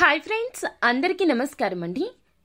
hi friends అందరికీ నమస్కారం అండి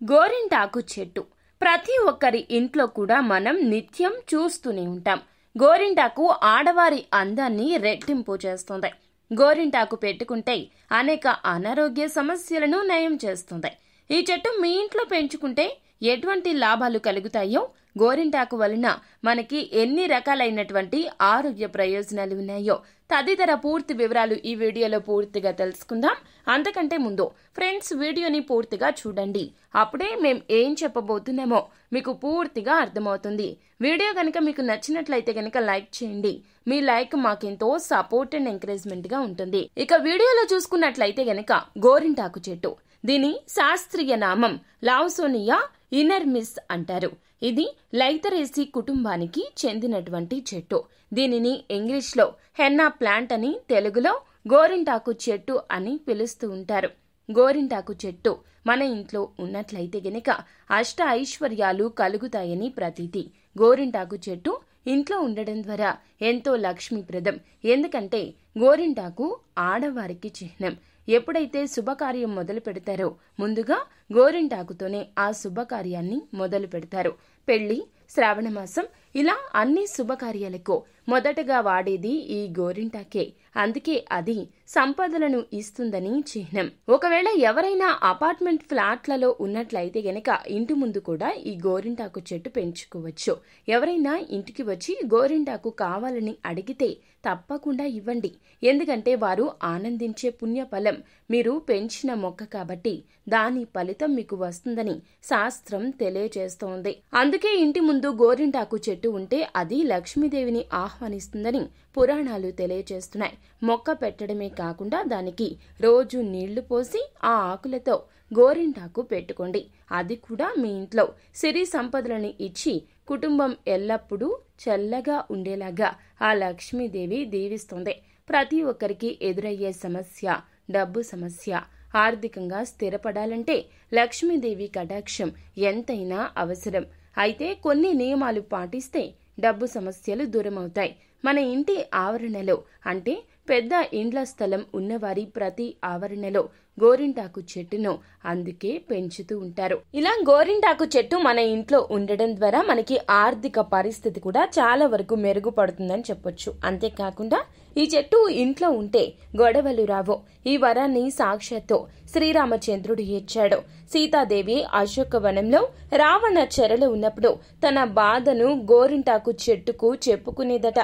గోరింటాకు చెట్టు ప్రతి ఒక్కరి ఇంట్లో కూడా మనం నిత్యం చూస్తూనే ఉంటాం గోరింటాకు ఆడవారి అందాన్ని రెట్టింపు చేస్తుంది గోరింటాకు పెట్టుకుంటే అనేక అనారోగ్య సమస్యలను నయం చేస్తుంది ఈ చెట్టు మీ ఇంట్లో పెంచుకుంటే ఎటువంటి లాభాలు కలుగుతాయో గోరింటాకు వలన మనకి ఎన్ని రకాలైనటువంటి ఆరోగ్య ప్రయోజనాలు ఉన్నాయో తదితర పూర్తి వివరాలు ఈ వీడియోలో పూర్తిగా తెలుసుకుందాం అంతకంటే ముందు ఫ్రెండ్స్ వీడియోని పూర్తిగా చూడండి అప్పుడే మేం ఏం చెప్పబోతున్నామో మీకు పూర్తిగా అర్థమవుతుంది వీడియో కనుక మీకు నచ్చినట్లయితే కనుక లైక్ చేయండి మీ లైక్ మాకెంతో సపోర్ట్ అండ్ ఎంకరేజ్మెంట్ గా ఉంటుంది ఇక వీడియోలో చూసుకున్నట్లయితే గనక గోరింటాకు చెట్టు దీని శాస్త్రీయ నామం లావసోనియా ఇన్నర్ మిస్ అంటారు ఇది లైతరేసి కుటుంబానికి చెందినటువంటి చెట్టు దీనిని ఇంగ్లీష్లో హెన్నా ప్లాంట్ అని తెలుగులో గోరింటాకు చెట్టు అని పిలుస్తూ ఉంటారు గోరింటాకు చెట్టు మన ఇంట్లో ఉన్నట్లయితే గనక అష్ట ఐశ్వర్యాలు కలుగుతాయని ప్రతీతి గోరింటాకు చెట్టు ఇంట్లో ఉండడం ద్వారా ఎంతో లక్ష్మీప్రదం ఎందుకంటే గోరింటాకు ఆడవారికి చిహ్నం ఎప్పుడైతే శుభకార్యం మొదలు పెడతారో ముందుగా గోరింటాకుతోనే ఆ శుభకార్యాన్ని మొదలు పెడతారు పెళ్లి శ్రావణమాసం ఇలా అన్ని శుభకార్యాలకు మొదటగా వాడేది ఈ గోరింటాకే అందుకే అది సంపదలను ఇస్తుందని చిహ్నం ఒకవేళ ఎవరైనా అపార్ట్మెంట్ ఫ్లాట్లలో ఉన్నట్లయితే గనక ఇంటి ముందు కూడా ఈ గోరింటాకు చెట్టు పెంచుకోవచ్చు ఎవరైనా ఇంటికి వచ్చి గోరింటాకు కావాలని అడిగితే తప్పకుండా ఇవ్వండి ఎందుకంటే వారు ఆనందించే పుణ్యఫలం మీరు పెంచిన మొక్క కాబట్టి దాని ఫలితం మీకు వస్తుందని శాస్త్రం తెలియజేస్తోంది అందుకే ఇంటి ముందు గోరింటాకు చెట్టు ఉంటే అది లక్ష్మీదేవిని ఆహ్వానిస్తుందని పురాణాలు తెలియజేస్తున్నాయి మొక్క పెట్టడమే కాకుండా దానికి రోజు నీళ్లు పోసి ఆ ఆకులతో గోరింటాకు పెట్టుకోండి అది కూడా మీ ఇంట్లో సిరి సంపదలను ఇచ్చి కుటుంబం ఎల్లప్పుడూ చల్లగా ఉండేలాగా ఆ లక్ష్మీదేవి దీవిస్తుంది ప్రతి ఒక్కరికి ఎదురయ్యే సమస్య డబ్బు సమస్య ఆర్థికంగా స్థిరపడాలంటే లక్ష్మీదేవి కటాక్షం ఎంతైనా అవసరం అయితే కొన్ని నియమాలు పాటిస్తే డబ్బు సమస్యలు దూరమవుతాయి మన ఇంటి ఆవరణలో అంటే పెద్ద ఇండ్ల స్థలం ఉన్నవారి ప్రతి ఆవరణలో గోరింటాకు చెట్టును అందుకే పెంచుతూ ఉంటారు ఇలా గోరింటాకు చెట్టు మన ఇంట్లో ఉండడం ద్వారా మనకి ఆర్థిక పరిస్థితి కూడా చాలా వరకు మెరుగుపడుతుందని చెప్పొచ్చు అంతేకాకుండా ఈ చెట్టు ఇంట్లో ఉంటే గొడవలు రావు ఈ వరాన్ని సాక్ష్యతో శ్రీరామచంద్రుడు ఇచ్చాడు సీతాదేవి అశోకవనంలో రావణ చెరలు ఉన్నప్పుడు తన బాధను గోరింటాకు చెట్టుకు చెప్పుకునేదట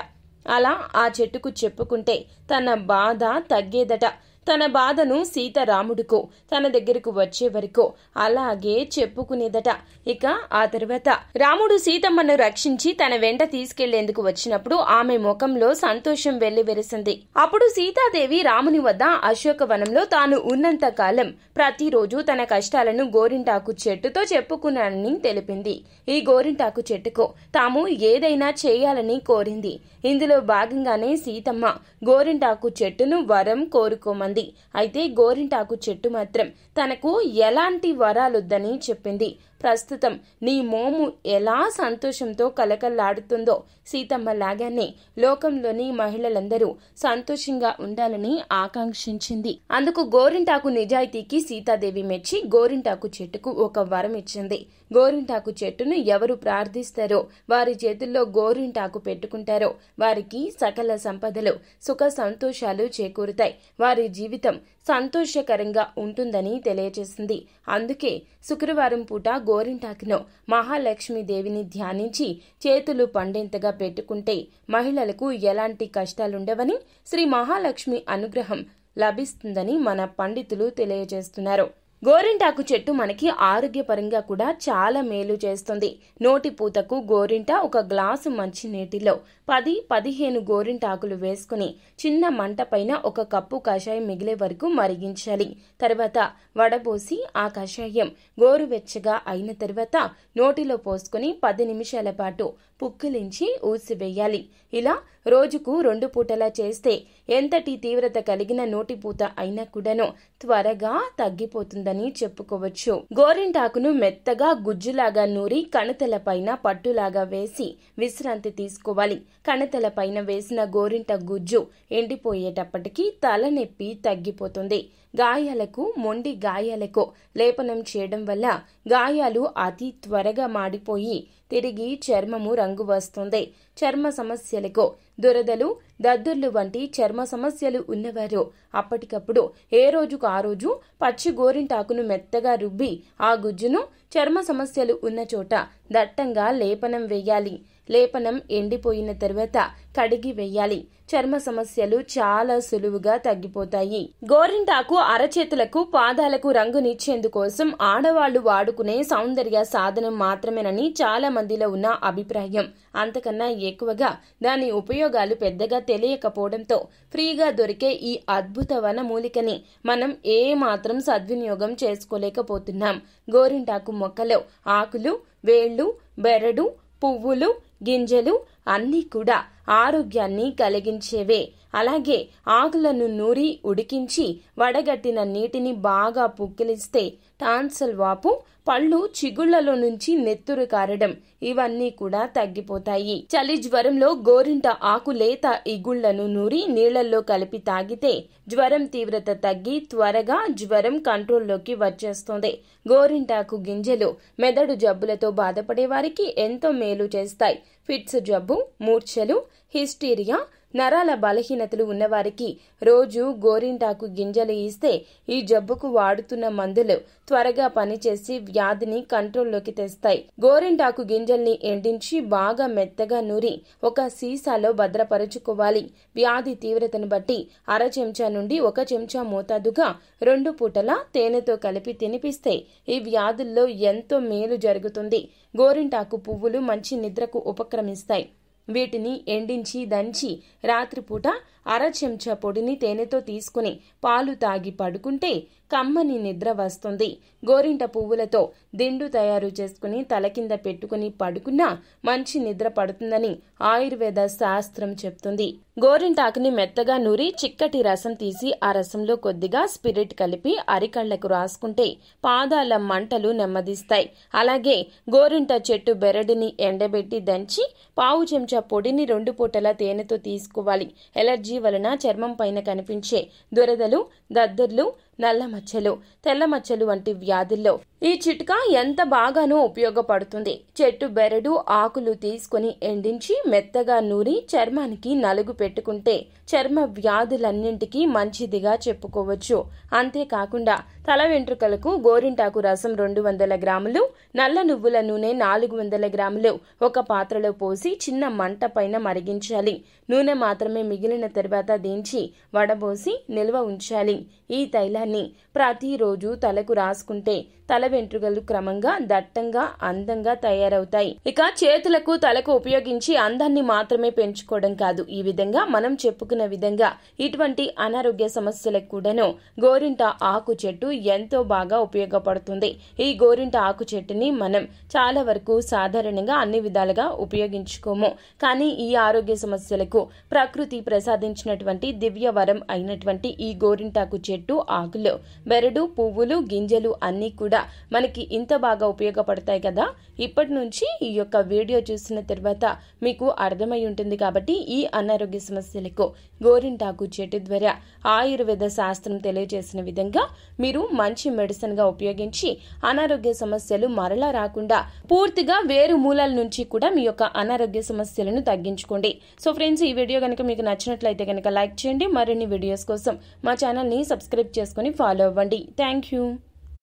అలా ఆ చెట్టుకు చెప్పుకుంటే తన బాధ తగ్గేదట తన బాధను సీతారాముడుకు తన దగ్గరకు వచ్చే వరకు అలాగే చెప్పుకునేదట ఇక ఆ తర్వాత రాముడు సీతమ్మను రక్షించి తన వెంట తీసుకెళ్లేందుకు వచ్చినప్పుడు ఆమె ముఖంలో సంతోషం వెల్లివెరిసింది అప్పుడు సీతాదేవి రాముని వద్ద అశోకవనంలో తాను ఉన్నంత కాలం ప్రతిరోజు తన కష్టాలను గోరింటాకు చెట్టుతో చెప్పుకున్నానని తెలిపింది ఈ గోరింటాకు చెట్టుకు తాము ఏదైనా చేయాలని కోరింది ఇందులో భాగంగానే సీతమ్మ గోరింటాకు చెట్టును వరం కోరుకోమంది ఉంది అయితే గోరింటాకు చెట్టు మాత్రం తనకు ఎలాంటి వరాలొద్దని చెప్పింది ప్రస్తుతం నీ మోము ఎలా సంతోషంతో కలకల్లాడుతుందో సీతమ్మ లాగానే లోకంలోని మహిళలందరూ సంతోషంగా ఉండాలని ఆకాంక్షించింది అందుకు గోరింటాకు నిజాయితీకి సీతాదేవి మెచ్చి గోరింటాకు చెట్టుకు ఒక వరం ఇచ్చింది గోరింటాకు చెట్టును ఎవరు ప్రార్థిస్తారో వారి చేతుల్లో గోరింటాకు పెట్టుకుంటారో వారికి సకల సంపదలు సుఖ సంతోషాలు చేకూరుతాయి వారి జీవితం సంతోషకరంగా ఉంటుందని తెలియజేసింది అందుకే శుక్రవారం పూట గోరింటాకును మహాలక్ష్మీదేవిని ధ్యానించి చేతులు పండేంతగా పెట్టుకుంటే మహిళలకు ఎలాంటి కష్టాలుండవని శ్రీ మహాలక్ష్మి అనుగ్రహం లభిస్తుందని మన పండితులు తెలియజేస్తున్నారు గోరింటాకు చెట్టు మనకి ఆరోగ్యపరంగా కూడా చాలా మేలు చేస్తుంది నోటి పూతకు గోరింట ఒక గ్లాసు మంచి నీటిలో పది పదిహేను గోరింటాకులు వేసుకుని చిన్న మంట పైన ఒక కప్పు కషాయం మిగిలే వరకు మరిగించాలి తర్వాత వడబోసి ఆ కషాయం గోరువెచ్చగా అయిన తర్వాత నోటిలో పోసుకుని పది నిమిషాల పాటు పుక్కిలించి ఊసివేయాలి ఇలా రోజుకు రెండు పూటలా చేస్తే ఎంతటి తీవ్రత కలిగిన నోటిపూత అయినా కూడాను త్వరగా తగ్గిపోతుందని చెప్పుకోవచ్చు గోరింటాకును మెత్తగా గుజ్జులాగా నూరి కణతలపైన పట్టులాగా వేసి విశ్రాంతి తీసుకోవాలి కణతలపైన వేసిన గోరింట గుజ్జు ఎండిపోయేటప్పటికీ తలనొప్పి తగ్గిపోతుంది గాయాలకు మొండి గాయాలకు లేపనం చేయడం వల్ల గాయాలు అతి త్వరగా మాడిపోయి తిరిగి చర్మము రంగు వస్తుంది చర్మ సమస్యలకు దురదలు దద్దుర్లు వంటి చర్మ సమస్యలు ఉన్నవారు అప్పటికప్పుడు ఏ రోజుకు ఆ రోజు పచ్చి గోరింటాకును మెత్తగా రుబ్బి ఆ గుజ్జును చర్మ సమస్యలు ఉన్న చోట దట్టంగా లేపనం వేయాలి లేపనం ఎండిపోయిన తర్వాత కడిగి వేయాలి చర్మ సమస్యలు చాలా సులువుగా తగ్గిపోతాయి గోరింటాకు అరచేతులకు పాదాలకు రంగునిచ్చేందుకోసం ఆడవాళ్లు వాడుకునే సౌందర్య సాధనం మాత్రమేనని చాలా మందిలో ఉన్న అభిప్రాయం అంతకన్నా ఎక్కువగా దాని ఉపయోగం ఉపయోగాలు పెద్దగా తెలియకపోవడంతో ఫ్రీగా దొరికే ఈ అద్భుత వన మూలికని మనం ఏ మాత్రం సద్వినియోగం చేసుకోలేకపోతున్నాం గోరింటాకు మొక్కలో ఆకులు వేళ్ళు బెరడు పువ్వులు గింజలు అన్నీ కూడా ఆరోగ్యాన్ని కలిగించేవే అలాగే ఆకులను నూరి ఉడికించి వడగట్టిన నీటిని బాగా పుక్కిలిస్తే టాన్సల్ వాపు పళ్ళు చిగుళ్లలో నుంచి నెత్తురు కారడం ఇవన్నీ కూడా తగ్గిపోతాయి చలి జ్వరంలో గోరింట ఆకు లేత ఇగుళ్లను నూరి నీళ్లలో కలిపి తాగితే జ్వరం తీవ్రత తగ్గి త్వరగా జ్వరం కంట్రోల్లోకి వచ్చేస్తుంది గోరింటాకు గింజలు మెదడు జబ్బులతో బాధపడే వారికి ఎంతో మేలు చేస్తాయి ఫిట్స్ జబ్బు మూర్ఛలు హిస్టీరియా నరాల బలహీనతలు ఉన్నవారికి రోజు గోరింటాకు గింజలు ఇస్తే ఈ జబ్బుకు వాడుతున్న మందులు త్వరగా పనిచేసి వ్యాధిని కంట్రోల్లోకి తెస్తాయి గోరింటాకు గింజల్ని ఎండించి బాగా మెత్తగా నూరి ఒక సీసాలో భద్రపరుచుకోవాలి వ్యాధి తీవ్రతను బట్టి అర చెంచా నుండి ఒక చెంచా మోతాదుగా రెండు పూటల తేనెతో కలిపి తినిపిస్తే ఈ వ్యాధుల్లో ఎంతో మేలు జరుగుతుంది గోరింటాకు పువ్వులు మంచి నిద్రకు ఉపక్రమిస్తాయి వీటిని ఎండించి దంచి రాత్రిపూట అర చెంచా పొడిని తేనెతో తీసుకుని పాలు తాగి పడుకుంటే కమ్మని నిద్ర వస్తుంది గోరింట పువ్వులతో దిండు తయారు చేసుకుని తల కింద పెట్టుకుని పడుకున్నా మంచి నిద్ర పడుతుందని ఆయుర్వేద శాస్త్రం చెప్తుంది గోరింటాకుని మెత్తగా నూరి చిక్కటి రసం తీసి ఆ రసంలో కొద్దిగా స్పిరిట్ కలిపి అరికళ్లకు రాసుకుంటే పాదాల మంటలు నెమ్మదిస్తాయి అలాగే గోరింట చెట్టు బెరడిని ఎండబెట్టి దంచి పావు చెంచా పొడిని రెండు పూటల తేనెతో తీసుకోవాలి ఎలర్జీ వలన చర్మం పైన కనిపించే దురదలు దద్దుర్లు నల్ల మచ్చలు తెల్ల మచ్చలు వంటి వ్యాధుల్లో ఈ చిట్కా ఎంత బాగానో ఉపయోగపడుతుంది చెట్టు బెరడు ఆకులు తీసుకుని ఎండించి మెత్తగా నూరి చర్మానికి నలుగు పెట్టుకుంటే చర్మ వ్యాధులన్నింటికీ మంచిదిగా చెప్పుకోవచ్చు అంతేకాకుండా తల వెంట్రుకలకు గోరింటాకు రసం రెండు వందల గ్రాములు నల్ల నువ్వుల నూనె నాలుగు వందల గ్రాములు ఒక పాత్రలో పోసి చిన్న మంట పైన మరిగించాలి నూనె మాత్రమే మిగిలిన తర్వాత దించి వడబోసి నిల్వ ఉంచాలి ఈ తైలాన్ని మంత్రాన్ని ప్రతిరోజు తలకు రాసుకుంటే తల వెంట్రుకలు క్రమంగా దట్టంగా అందంగా తయారవుతాయి ఇక చేతులకు తలకు ఉపయోగించి అందాన్ని మాత్రమే పెంచుకోవడం కాదు ఈ విధంగా మనం చెప్పుకున్న విధంగా ఇటువంటి అనారోగ్య సమస్యలకు కూడాను గోరింట ఆకు చెట్టు ఎంతో బాగా ఉపయోగపడుతుంది ఈ గోరింట ఆకు చెట్టుని మనం చాలా వరకు సాధారణంగా అన్ని విధాలుగా ఉపయోగించుకోము కానీ ఈ ఆరోగ్య సమస్యలకు ప్రకృతి ప్రసాదించినటువంటి దివ్య వరం అయినటువంటి ఈ గోరింటాకు చెట్టు ఆకు వాటిలో బెరడు పువ్వులు గింజలు అన్నీ కూడా మనకి ఇంత బాగా ఉపయోగపడతాయి కదా ఇప్పటి నుంచి ఈ యొక్క వీడియో చూసిన తర్వాత మీకు అర్థమై ఉంటుంది కాబట్టి ఈ అనారోగ్య సమస్యలకు గోరింటాకు చెట్టు ద్వారా ఆయుర్వేద శాస్త్రం తెలియజేసిన విధంగా మీరు మంచి మెడిసిన్గా ఉపయోగించి అనారోగ్య సమస్యలు మరలా రాకుండా పూర్తిగా వేరు మూలాల నుంచి కూడా మీ యొక్క అనారోగ్య సమస్యలను తగ్గించుకోండి సో ఫ్రెండ్స్ ఈ వీడియో కనుక మీకు నచ్చినట్లయితే కనుక లైక్ చేయండి మరిన్ని వీడియోస్ కోసం మా ని సబ్స్క్రైబ్ చేసుకుని ఫాలో అవ్వండి థ్యాంక్ యూ